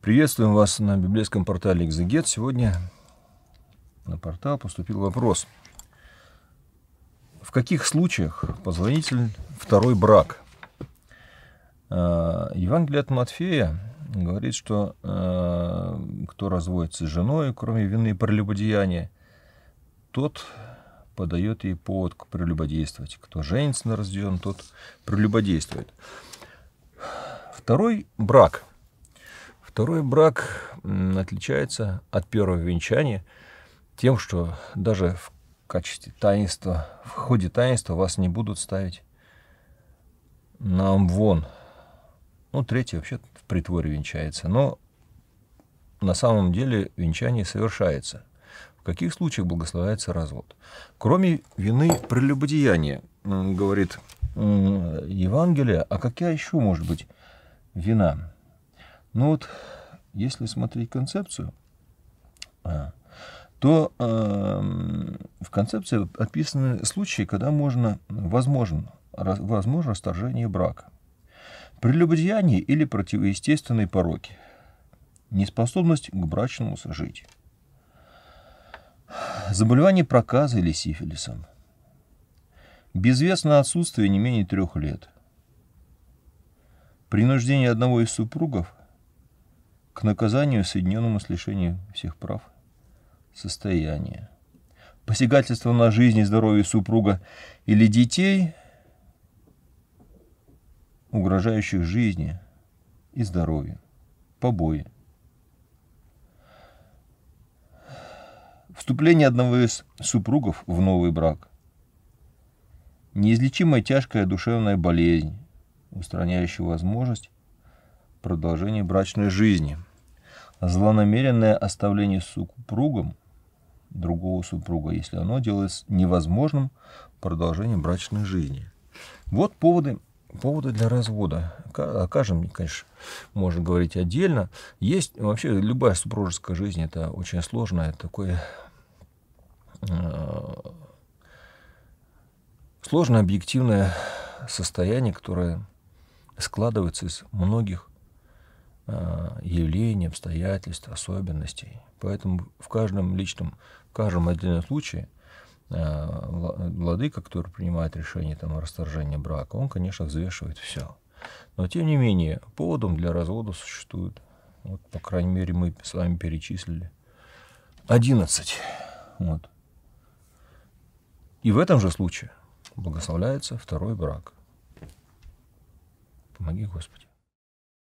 Приветствуем вас на библейском портале «Экзегет». Сегодня на портал поступил вопрос. В каких случаях позвонитель второй брак? А, Евангелие от Матфея говорит, что а, кто разводится с женой, кроме вины и прелюбодеяния, тот подает ей повод к прелюбодействовать. Кто женится на рожден, тот прелюбодействует. Второй брак – Второй брак отличается от первого венчания тем, что даже в качестве таинства, в ходе таинства вас не будут ставить на амвон. Ну, третий вообще в притворе венчается. Но на самом деле венчание совершается. В каких случаях благословляется развод? Кроме вины прелюбодеяния, говорит Евангелие, а какая еще может быть вина? Ну вот, если смотреть концепцию, а, то э, в концепции описаны случаи, когда можно, возможно, раз, возможно расторжение брака. Прелюбодеяние или противоестественные пороки. Неспособность к брачному сожить, Заболевание проказа или сифилисом. Безвестное отсутствие не менее трех лет. Принуждение одного из супругов к наказанию, соединенному с лишением всех прав, состояния. Посягательство на жизнь и здоровье супруга или детей, угрожающих жизни и здоровью, побои. Вступление одного из супругов в новый брак. Неизлечимая тяжкая душевная болезнь, устраняющая возможность продолжения брачной жизни – Злонамеренное оставление супругом другого супруга, если оно делается невозможным продолжением брачной жизни. Вот поводы, поводы для развода. О каждом, конечно, можно говорить отдельно. Есть вообще любая супружеская жизнь, это очень сложное такое э, сложное объективное состояние, которое складывается из многих Э, явлений, обстоятельств, особенностей. Поэтому в каждом личном, в каждом отдельном случае э, владыка, который принимает решение там, о расторжении брака, он, конечно, взвешивает все. Но, тем не менее, поводом для развода существует, вот, по крайней мере, мы с вами перечислили, 11. Вот. И в этом же случае благословляется второй брак. Помоги, Господи.